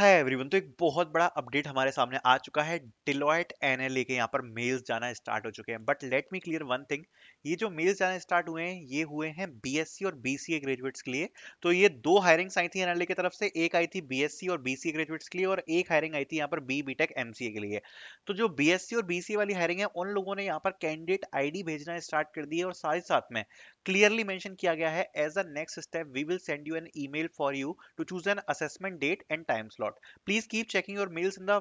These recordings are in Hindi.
हाय एवरीवन तो एक बहुत बड़ा अपडेट हमारे सामने आ चुका है डिलॉयट एल के यहाँ पर मेल्स जाना स्टार्ट हो चुके हैं but let me clear one thing ये जो मेल्स जाना स्टार्ट हुए हैं ये हुए हैं बीएससी और बीसीए ग्रेजुएट्स के लिए तो ये दो हायरिंग्स आई थी एनएलए की तरफ से एक आई थी बीएससी और बीसीए ग्रेजुएट्स के लिए और एक हायरिंग आई थी यहाँ पर बी बीटेक एमसीए के लिए तो जो बीएससी और बीसीए वाली हायरिंग है उन लोगों ने यहाँ पर कैंडिडेट आईडी भेजना स्टार्ट कर दी है और साथ ही साथ में क्लियरली मेंशन किया गया है as a next step we will send you an email for you to choose an assessment date and time slot lot please keep checking your mails in the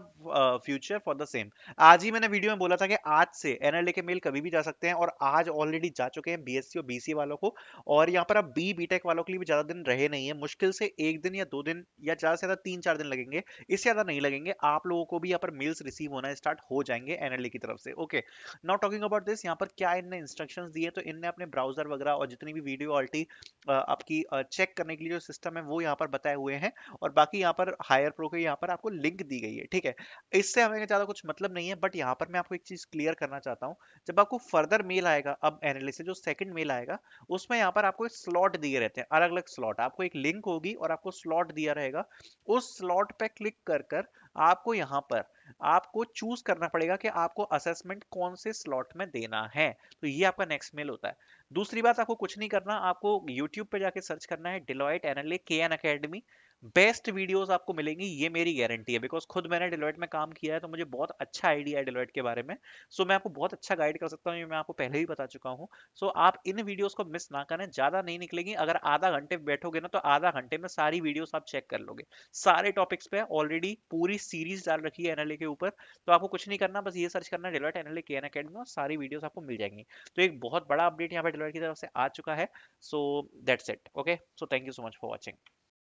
future for the same आज ही मैंने वीडियो में बोला था कि आज से एनएलए के मेल कभी भी जा सकते हैं और आज ऑलरेडी जा चुके हैं बीएससी और बीसी वालों को और यहाँ पर अब बी बीटेक वालों के लिए भी ज्यादा दिन रहे नहीं है मुश्किल से एक दिन या दो दिन या ज्यादा से ज्यादा तीन चार दिन लगेंगे इससे ज्यादा नहीं लगेंगे आप लोगों को भी यहाँ पर मेल्स रिसीव होना स्टार्ट हो जाएंगे एनएलए की तरफ से okay not talking about this यहाँ पर क्या इनने इंस्ट्रक्शन दिए तो इनने अपने ब्राउजर वगैरह और जितनी भी वीडियो क्वालिटी uh, आपकी चेक uh, करने के लिए जो सिस्टम है वो यहाँ पर बताए हुए हैं और बाकी यहाँ पर हायर प्रो के यहाँ पर आपको लिंक दी गई है ठीक है इससे हमें ज़्यादा कुछ मतलब नहीं है बट यहाँ पर मैं आपको एक चीज़ क्लियर करना चाहता हूँ जब आपको फर्दर मेल आएगा अब एनालिस से जो सेकंड मेल आएगा उसमें यहाँ पर आपको स्लॉट दिए रहते हैं अलग अलग स्लॉट आपको एक लिंक होगी और आपको स्लॉट दिया रहेगा उस स्लॉट पे क्लिक कर कर आपको यहाँ पर आपको चूज करना पड़ेगा कि आपको असेसमेंट कौन से स्लॉट में देना है तो ये आपका नेक्स्ट मेल होता है दूसरी बात आपको कुछ नहीं करना आपको यूट्यूब पे जाके सर्च करना है डिलॉयट एनएलए के एन अकेडमी बेस्ट वीडियोस आपको मिलेंगी ये मेरी गारंटी है बिकॉज खुद मैंने डिलॉयट में काम किया है तो मुझे बहुत अच्छा आइडिया है डिलॉयट के बारे में सो so, मैं आपको बहुत अच्छा गाइड कर सकता हूँ ये मैं आपको पहले ही बता चुका हूँ सो so, आप इन वीडियोज को मिस ना करें ज़्यादा नहीं निकलेगी अगर आधा घंटे बैठोगे ना तो आधा घंटे में सारी वीडियो आप चेक कर लोगे सारे टॉपिक्स पे ऑलरेडी पूरी सीरीज डाल रखी है एनएलए के ऊपर तो आपको कुछ नहीं करना बस ये सर्च करना डिलॉयट एनएलए के एन अकेडमी और सारी वीडियोज आपको मिल जाएंगी तो एक बहुत बड़ा अपडेट यहाँ पर सेलुलर की तरफ से आ चुका है so that's it okay so thank you so much for watching